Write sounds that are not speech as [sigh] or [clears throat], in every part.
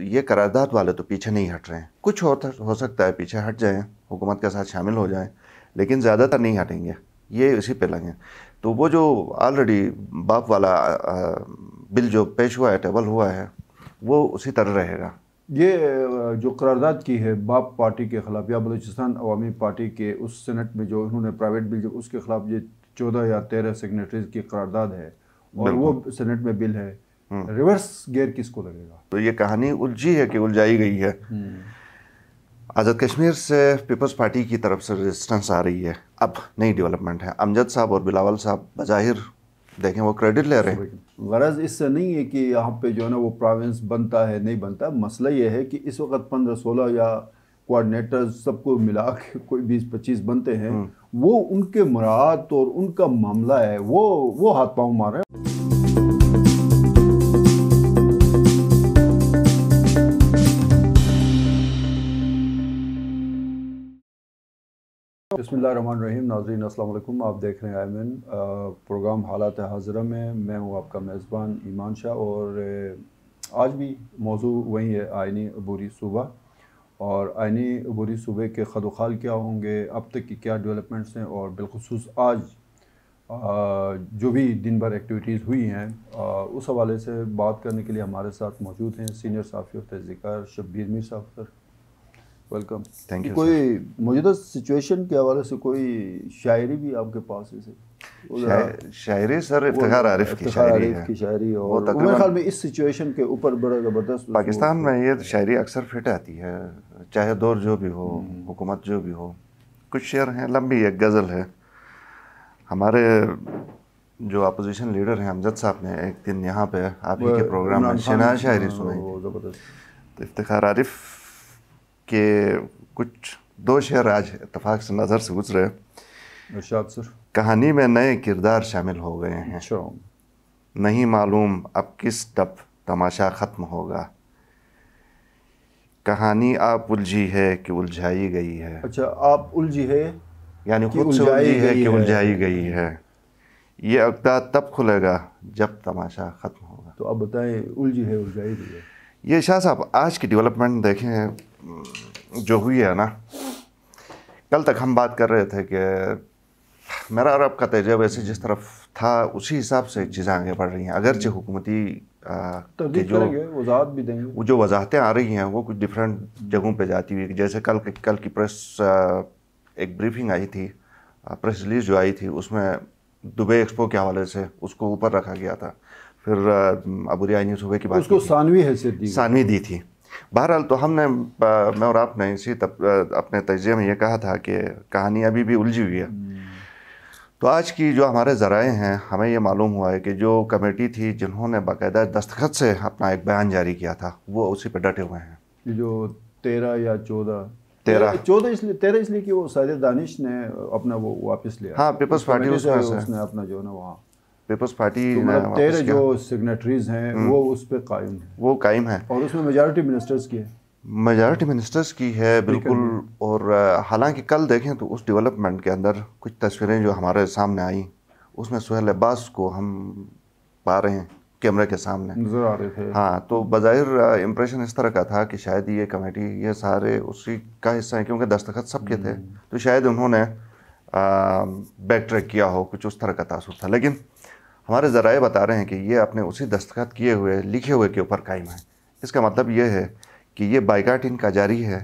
ये करारदाद वाले तो पीछे नहीं हट रहे हैं कुछ और तो हो सकता है पीछे हट जाएँ हुकूमत के साथ शामिल हो जाएँ लेकिन ज़्यादातर नहीं हटेंगे ये इसी पे लगे तो वो जो ऑलरेडी बाप वाला बिल जो पेश हुआ है टेबल हुआ है वो उसी तरह रहेगा ये जो करारदाद की है बाप पार्टी के ख़िलाफ़ या बलूचिस्तान अवामी पार्टी के उस सेनेट में जो उन्होंने प्राइवेट बिल जो उसके ख़िलाफ़ ये चौदह या तेरह सिग्नेटरीज की करारदाद है और वो सेनेट में बिल है हम्म। रिवर्स गेयर किसको लगेगा तो ये कहानी उलझी है कि उलझाई गई है हम्म। आज़ाद कश्मीर से पीपल्स पार्टी की तरफ से रेजिस्टेंस आ रही है अब नई डेवलपमेंट है अमजद साहब और बिलावल साहब बज़ाहिर देखें वो क्रेडिट ले रहे हैं गरज इससे नहीं है कि यहाँ पे जो है ना वो प्रोविंस बनता है नहीं बनता मसला ये है कि इस वक्त पंद्रह सोलह या कोऑर्डिनेटर्स सबको मिला के [laughs] कोई बीस पच्चीस बनते हैं हम्म। वो उनके मुराद और उनका मामला है वो वो हाथ पाँव मार रहे हैं बसमिल रहीम नाजरीन आप देख रहे हैं आयमन प्रोग्राम हालात हाजरा में मैं हूँ आपका मेज़बान ईमान शाह और आज भी मौजू वही है आइनी अबूरी सूबा और आइनी अबूरी सूबे के खदोखाल क्या होंगे अब तक की क्या डेवलपमेंट्स हैं और बिलखसूस आज जो भी दिन भर एक्टिविटीज़ हुई हैं उस हवाले से बात करने के लिए हमारे साथ मौजूद हैं सीनियर साफी और तहजीकार शब्बीर मीर साहब सर वेलकम थैंक यू कोई मौजूदा सिचुएशन तो के हवाले से कोई शायरी भी आपके पास है शायरी सर इफ्तार आरिफ की शायरी है की शायरी और तकरीबन ख्याल में इस सिचुएशन के ऊपर बड़ा ज़बरदस्त पाकिस्तान में ये शायरी अक्सर फिट आती है चाहे दौर जो भी हो हम्म। हुकूमत जो भी हो कुछ शेर हैं लंबी एक गज़ल है हमारे जो अपोजिशन लीडर हैं अमजद साहब ने एक दिन यहाँ पे आप ही के प्रोग्राम में शना शायरी हाँ, सुनाई तो इफ्तार आरिफ कि कुछ दो शेर आज इतफाक़ से नज़र से गुजरे सर कहानी में नए किरदार शामिल हो गए हैं अच्छा। नहीं मालूम अब किस टप तमाशा ख़त्म होगा कहानी आप उलझी है कि उलझाई गई है अच्छा आप उलझी है यानी खुद से उलझी है कि उलझाई गई है ये अकदा तब खुलेगा जब तमाशा ख़त्म होगा तो अब बताएं उलझी है उलझाई गई है ये शाह साहब आज की डेवलपमेंट देखें जो हुई है ना कल तक हम बात कर रहे थे कि मेरा अरब का तजर्ब ऐसे जिस तरफ था उसी हिसाब से चीज़ें आगे बढ़ रही हैं अगरचे हुकूमती जो वजात भी देंगे वो जो वजाहतें आ रही हैं वो कुछ डिफरेंट जगहों पे जाती हुई जैसे कल कल की प्रेस एक ब्रीफिंग आई थी प्रेस रिलीज जो आई थी उसमें दुबई एक्सपो के हवाले से उसको ऊपर रखा गया था फिर अबूरिया न्यूज़ सुबह की बात उसको सानवी हैसियत दी सानवी दी थी बहरहाल तो हमने मैं और आपने इसी तब अपने तजिए में ये कहा था कि कहानी अभी भी उलझी हुई है हम्म। तो आज की जो हमारे ज़राए हैं हमें ये मालूम हुआ है कि जो कमेटी थी जिन्होंने बाकायदा दस्तखत से अपना एक बयान जारी किया था वो उसी पर डटे हुए हैं जो तेरह या चौदह तेरह चौदह इसलिए तेरह इसलिए कि वो सारे दानिश ने अपना वो वापस लिया हाँ पीपल्स पार्टी उसने अपना जो है ना वहाँ पीपल्स पार्टी तो मतलब तेरह जो हम्म। सिग्नेटरीज हैं वो उस पर कायम है वो कायम है और उसमें मेजोरिटी मिनिस्टर्स की है मेजॉरिटी मिनिस्टर्स की है बिल्कुल और हालांकि कल देखें तो उस डेवलपमेंट के अंदर कुछ तस्वीरें जो हमारे सामने आई उसमें सुहेल अब्बास को हम पा रहे हैं कैमरे के सामने नजर आ रहे थे हाँ तो बाहिर इम्प्रेशन इस तरह का था कि शायद ये कमेटी ये सारे उसी का हिस्सा है क्योंकि दस्तखत सबके थे हम्म। तो शायद उन्होंने बैक ट्रैक किया हो कुछ उस तरह का तासुर था लेकिन हमारे ज़राए बता रहे हैं कि ये आपने उसी दस्तखत किए हुए लिखे हुए के ऊपर कायम है इसका मतलब ये है कि ये बाइकाट इनका जारी है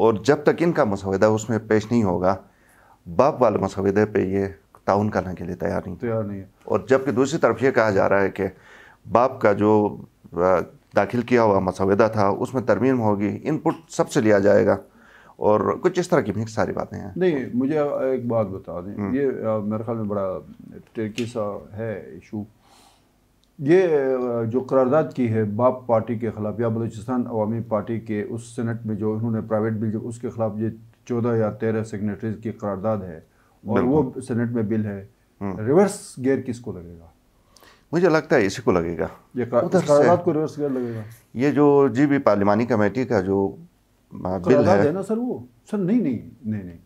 और जब तक इनका मसवदा उसमें पेश नहीं होगा बाप वाले मसवदे पे ये ताउन करने के लिए तैयार नहीं तैयार नहीं है और जबकि दूसरी तरफ ये कहा जा रहा है कि बाप का जो दाखिल किया हुआ मसविदा था उसमें तरमीम होगी इनपुट सबसे लिया जाएगा और कुछ इस तरह की भी सारी बातें हैं नहीं मुझे एक बात बता दें हम्म। ये मेरे ख्याल में बड़ा टर्की सा है इशू ये जो करारदाद की है बाप पार्टी के ख़िलाफ़ या बलूचिस्तान अवामी पार्टी के उस सेनेट में जो उन्होंने प्राइवेट बिल जो उसके ख़िलाफ़ ये चौदह या तेरह सिग्नेटरीज की करारदाद है और वो सेनेट में बिल है रिवर्स हम्म। गेयर किसको लगेगा मुझे लगता है इसी को लगेगा ये को रिवर्स गेयर लगेगा ये जो जी बी पार्लिमानी कमेटी का जो बिल है ना सर वो सर नहीं नहीं नहीं नहीं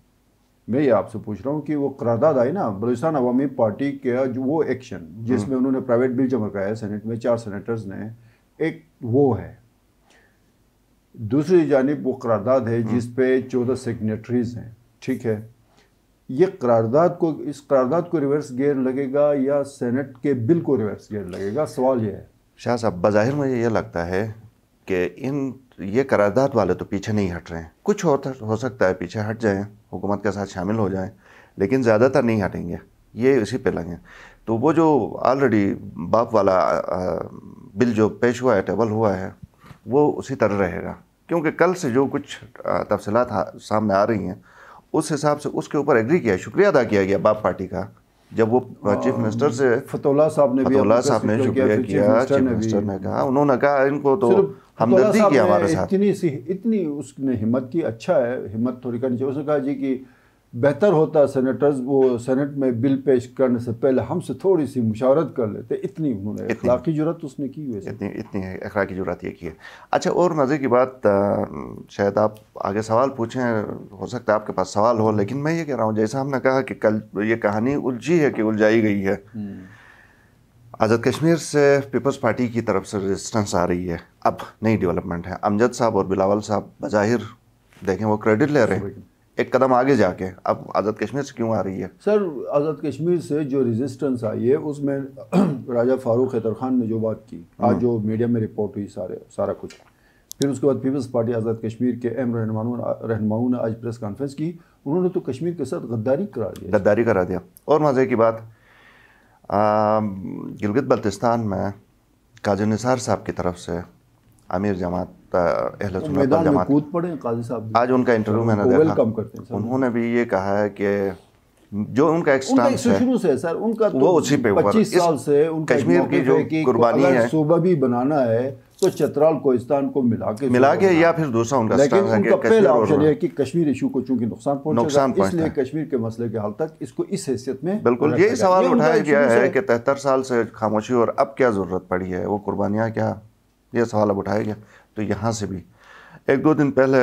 मैं ये आपसे पूछ रहा हूँ कि वो करारदाद आई ना बलूचिस्तान अवामी पार्टी के जो वो एक्शन जिसमें हम्म। उन्होंने प्राइवेट बिल जमा कराया सेनेट में चार सेनेटर्स ने एक वो है दूसरी जानब वो करारदाद है हम्म। जिस पे चौदह सेक्रेटरीज हैं ठीक है ये करारदाद को इस करारदाद को रिवर्स गेयर लगेगा या सेनेट के बिल को रिवर्स गेयर लगेगा सवाल ये है शाह साहब बज़ाहिर मुझे ये लगता है कि इन ये करारदाद वाले तो पीछे नहीं हट रहे हैं कुछ और तो हो सकता है पीछे हट जाएँ हुकूमत के साथ शामिल हो जाएँ लेकिन ज़्यादातर नहीं हटेंगे ये इसी पे लगे तो वो जो ऑलरेडी बाप वाला बिल जो पेश हुआ है टेबल हुआ है वो उसी तरह रहेगा क्योंकि कल से जो कुछ तफसलत सामने आ रही हैं उस हिसाब से उसके ऊपर एग्री किया शुक्रिया अदा किया गया बाप पार्टी का जब वो चीफ मिनिस्टर हाँ, से फतोला साहब ने फतोला साहब ने शुक्रिया किया चीफ मिनिस्टर ने कहा उन्होंने कहा इनको तो हमदर्दी तो की हमारे साथ इतनी सी इतनी उसने हिम्मत की अच्छा है हिम्मत थोड़ी करनी चाहिए उसने कहा जी कि बेहतर होता सेनेटर्स वो सेनेट में बिल पेश करने से पहले हमसे थोड़ी सी मुशावरत कर लेते इतनी उन्होंने अखलाकी जरूरत उसने की हुई इतनी इतनी अखलाकी जरूरत ये की है अच्छा और मज़े की बात शायद आप आगे सवाल पूछें हो सकता है आपके पास सवाल हो लेकिन मैं ये कह रहा हूँ जैसा हमने कहा कि कल ये कहानी उलझी है कि उलझाई गई है हम्म। आज़ाद कश्मीर से पीपल्स पार्टी की तरफ से रेजिस्टेंस आ रही है अब नई डेवलपमेंट है अमजद साहब और बिलावल साहब बज़ाहिर देखें वो क्रेडिट ले रहे हैं एक कदम आगे जाके अब आज़ाद कश्मीर से क्यों आ रही है सर आज़ाद कश्मीर से जो रेजिस्टेंस आई है उसमें [clears throat] राजा फारूक हैदर खान ने जो बात की हम्म। आज जो मीडिया में रिपोर्ट हुई सारे सारा कुछ फिर उसके बाद पीपल्स पार्टी आज़ाद कश्मीर के एम रहनुमाओं ने आज प्रेस कॉन्फ्रेंस की उन्होंने तो कश्मीर के साथ गद्दारी करा दिया गद्दारी करा दिया और मज़े की बात गिलगित बल्तिस्तान में काजी निसार साहब की तरफ से आमिर जमात अहल जमात कूद पड़े काजी साहब आज उनका इंटरव्यू हाँ, मैंने देखा करते हैं उन्होंने भी ये कहा है कि जो उनका एक शुरू से सर उनका तो वो उसी पे पच्चीस साल से उनका कश्मीर की जो कुर्बानी है सूबा भी बनाना है तो चतराल कोहिस्तान को मिला के मिला के या फिर दूसरा उनका लेकिन उनका पहला ऑप्शन है कि कश्मीर इशू को चूंकि नुकसान पहुंचेगा इसलिए कश्मीर के मसले के हाल तक इसको इस हैसियत में बिल्कुल यही सवाल उठाया गया है कि तिहत्तर साल से खामोशी और अब क्या ज़रूरत पड़ी है वो कुर्बानियाँ क्या ये सवाल अब उठाया गया तो यहाँ से भी एक दो दिन पहले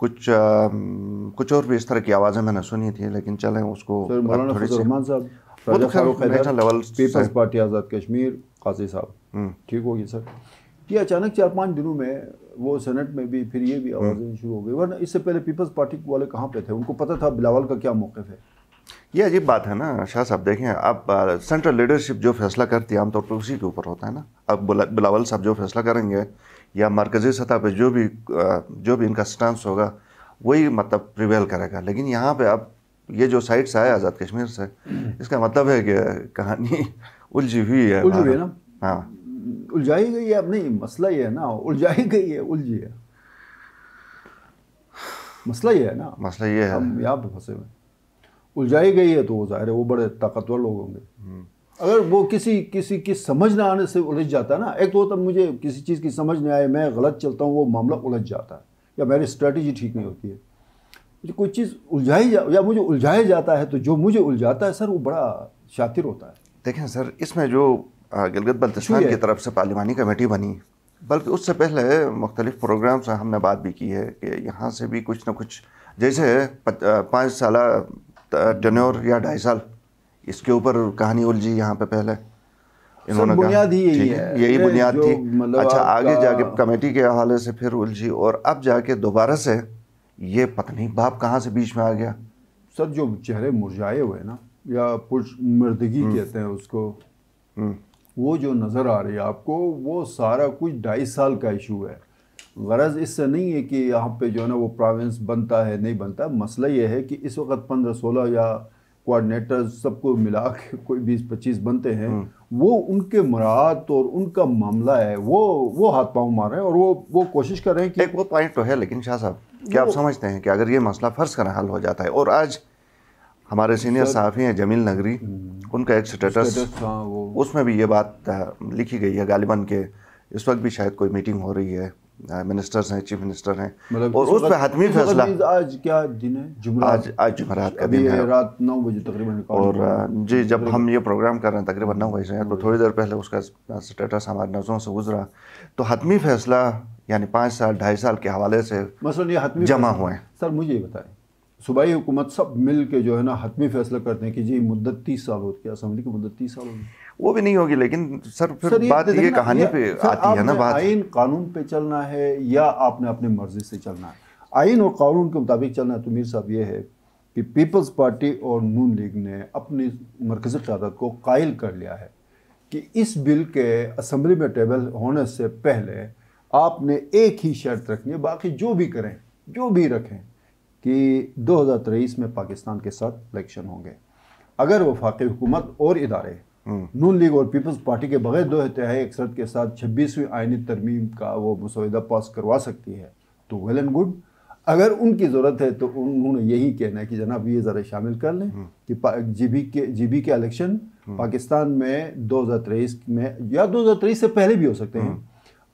कुछ आ, कुछ और भी इस तरह की आवाज़ें मैंने सुनी थी लेकिन चलें उसको थोड़ी सी तो पीपल्स पार्टी आज़ाद कश्मीर काजी साहब हम्म। ठीक होगी सर कि अचानक चार पाँच दिनों में वो सेनेट में भी फिर ये भी हाँ। आवाज़ें शुरू हो गई वरना इससे पहले पीपल्स पार्टी वाले कहाँ पे थे उनको पता था बिलावल का क्या मौक़ है ये अजीब बात है ना शाह साहब देखें आप सेंट्रल लीडरशिप जो फैसला करती है आमतौर पर उसी के ऊपर होता है ना अब बिलावल साहब जो फैसला करेंगे या मरकज़ी सतह पर जो भी जो भी इनका स्टांस होगा वही मतलब प्रिवेल करेगा लेकिन यहाँ पे अब ये जो साइड्स आए आज़ाद कश्मीर से हम्म। इसका मतलब है कि कहानी [laughs] उलझी हुई है उलझी हुई है ना हाँ उलझाई गई है अब नहीं मसला ये है ना उलझाई गई है उलझी है मसला ये है ना मसला ये है हम यहाँ पे फंसे हुए उलझाई गई है तो वो जाहिर है वो बड़े ताकतवर लोग होंगे हम्म। अगर वो किसी किसी की समझ ना आने से उलझ जाता है ना एक तो तब मुझे किसी चीज़ की समझ नहीं आए मैं गलत चलता हूँ वो मामला उलझ जाता है या मेरी स्ट्रेटजी ठीक नहीं होती है मुझे कोई चीज़ उलझाई जा या मुझे उलझाया जाता है तो जो मुझे उलझाता है सर वो बड़ा शातिर होता है देखें सर इसमें जो गिलगित बल्तिस्तान की तरफ से पार्लिमानी कमेटी बनी बल्कि उससे पहले मुख्तलिफ प्रोग्राम से हमने बात भी की है कि यहाँ से भी कुछ ना कुछ जैसे पाँच साल टनोर या ढाई साल इसके ऊपर कहानी उलझी यहाँ पे पहले इन्होंने बुनियाद ही यही है यही बुनियाद थी मतलब अच्छा आगे जाके कमेटी के हवाले से फिर उलझी और अब जाके दोबारा से ये पता नहीं बाप कहाँ से बीच में आ गया सर जो चेहरे मुरझाए हुए ना या पुरुष मर्दगी हम्म। कहते हैं उसको हम्म। वो जो नज़र आ रही है आपको वो सारा कुछ ढाई साल का इशू है गरज इससे नहीं है कि यहाँ पे जो है ना वो प्रोविंस बनता है नहीं बनता मसला ये है कि इस वक्त पंद्रह सोलह या कोऑर्डिनेटर्स सबको मिला के [laughs] कोई बीस पच्चीस बनते हैं हम्म। वो उनके मुराद और उनका मामला है वो वो हाथ पाँव मार रहे हैं और वो वो कोशिश कर रहे हैं कि एक वो पॉइंट तो है लेकिन शाह साहब क्या आप समझते हैं कि अगर ये मसला फ़र्ज़ कर हल हो जाता है और आज हमारे सीनियर साफ़ी हैं जमील नगरी हम्म। उनका एक स्टेटस हाँ, उसमें भी ये बात लिखी गई है गालिबन के इस वक्त भी शायद कोई मीटिंग हो रही है मिनिस्टर्स हैं चीफ मिनिस्टर हैं मतलब और उस पर हतमी फैसला आज क्या दिन है आज आज जुमरात का दिन है रात नौ बजे तकरीबन और जी जब हम ये प्रोग्राम कर रहे हैं तकरीबन नौ बजे तो थोड़ी देर पहले उसका स्टेटस हमारे नज़रों से गुजरा तो हतमी फैसला यानी पाँच साल ढाई साल के हवाले से जमा हुए हैं सर मुझे ये बताएं सूबाई हुकूमत सब मिल के जो है ना हतमी फैसला करते हैं कि जी मुद्दत तीस साल होती है असम्बली की मुद्दत तीस साल है वो भी नहीं होगी लेकिन सर फिर सर बात ये कहानी पे आती है ना बात आइन कानून पे चलना है या आपने अपने मर्जी से चलना है आइन और कानून के मुताबिक चलना है तो मीर साहब ये है कि पीपल्स पार्टी और नून लीग ने अपनी मरकज़ी क्यादत को कायल कर लिया है कि इस बिल के असम्बली में टेबल होने से पहले आपने एक ही शर्त रखनी है बाकी जो भी करें जो भी रखें कि 2023 में पाकिस्तान के साथ इलेक्शन होंगे अगर वफाकी हुकूमत और इदारे हम्म। नून लीग और पीपल्स पार्टी के बगैर दो तिहाई अक्सरत के साथ छब्बीसवीं आइनी तरमीम का वो मुसविदा पास करवा सकती है तो वेल एंड गुड अगर उनकी ज़रूरत है तो उन्होंने यही कहना है कि जनाब ये ज़रा शामिल कर लें हम्म। कि जीबी के जीबी के इलेक्शन हम्म। पाकिस्तान में 2023 में या 2023 से पहले भी हो सकते हैं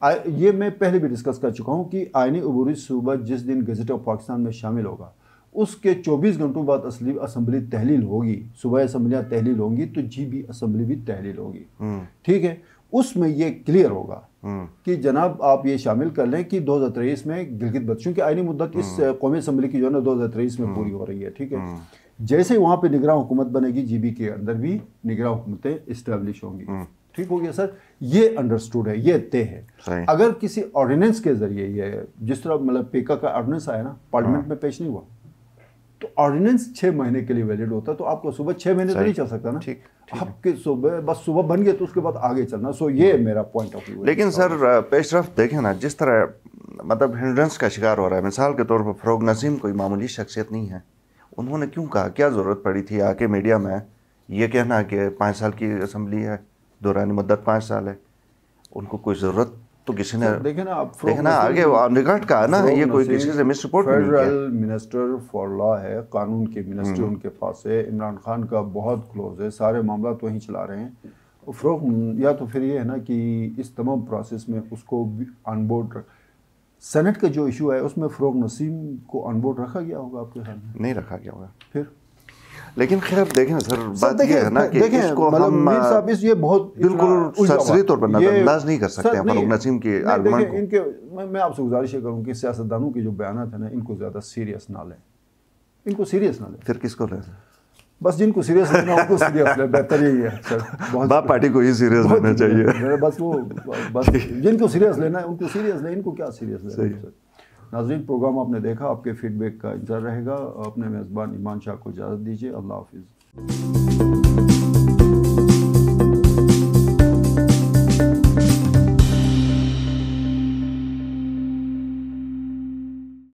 ये मैं पहले भी डिस्कस कर चुका हूँ कि आईनी अबूरी सूबा जिस दिन गजट ऑफ पाकिस्तान में शामिल होगा उसके 24 घंटों बाद असली असम्बली तहलील होगी सुबह असम्बलियाँ तहलील होंगी तो जी बी असम्बली भी तहलील होगी हम्म। ठीक है उसमें ये क्लियर होगा हम्म। कि जनाब आप ये शामिल कर लें कि दो हज़ार तेईस में गिलगित बच्चों की आईनी मुद्दत इस हम्म। कौमी असम्बली की जो है ना दो हज़ार तेईस में पूरी हो रही है ठीक है जैसे वहाँ पर निगरान हुकूमत बनेगी जी बी के अंदर भी निगरान हुकूमतें इस्टेब्लिश होंगी ठीक हो गया सर ये अंडरस्टूड है ये तय है अगर किसी ऑर्डिनेंस के जरिए ये जिस तरह मतलब पेका का ऑर्डिनेंस आया ना पार्लियामेंट हाँ। में पेश नहीं हुआ तो ऑर्डिनेंस छह महीने के लिए वैलिड होता है तो आपको सुबह छह महीने तो नहीं चल सकता ना ठीक आपके सुबह बस सुबह बन गया तो उसके बाद आगे चलना सो ये हाँ। मेरा पॉइंट ऑफ व्यू लेकिन सर पेशरफ देखें ना जिस तरह मतलब हिंड्रेंस का शिकार हो रहा है मिसाल के तौर पर फरोग नसीम कोई मामूली शख्सियत नहीं है उन्होंने क्यों कहा क्या ज़रूरत पड़ी थी आके मीडिया में ये कहना कि पाँच साल की असम्बली है दौरान मदत पाँच साल है उनको कोई ज़रूरत तो किसी ने देखे ना आगे निकट का ना ये कोई किसी से miss support minister for law है कानून के मिनिस्टर हम्म। उनके पास है इमरान खान का बहुत क्लोज है सारे मामला तो वहीं चला रहे हैं फ़रोग या तो फिर ये है ना कि इस तमाम प्रोसेस में उसको अनबोर्ड सेनेट का जो इशू है उसमें फ़रोग नसीम को अनबोर्ड रखा गया होगा आपके ख्याल में नहीं रखा गया होगा फिर लेकिन खैर देखें सर बात ये है ना कि इसको मतलब हम साहब इस ये बहुत बिल्कुल सरसरी तौर पर नजरअंदाज नहीं कर सकते हैं फारूक नसीम के आर्गुमेंट को इनके मैं, मैं आपसे गुजारिश ये करूँ कि सियासतदानों के जो बयान है ना इनको ज़्यादा सीरियस ना लें इनको सीरियस ना लें फिर किसको लें बस जिनको सीरियस लेना उनको सीरियस लें बेहतर यही है सर बाप पार्टी को ही सीरियस लेना चाहिए बस वो बस जिनको सीरियस लेना है उनको सीरियस लें इनको क्या सीरियस लेना सर नाजरीन प्रोग्राम आपने देखा आपके फीडबैक का इंतजार रहेगा अपने मेज़बान ईमान शाह को इजाज़त दीजिए अल्लाह हाफिज़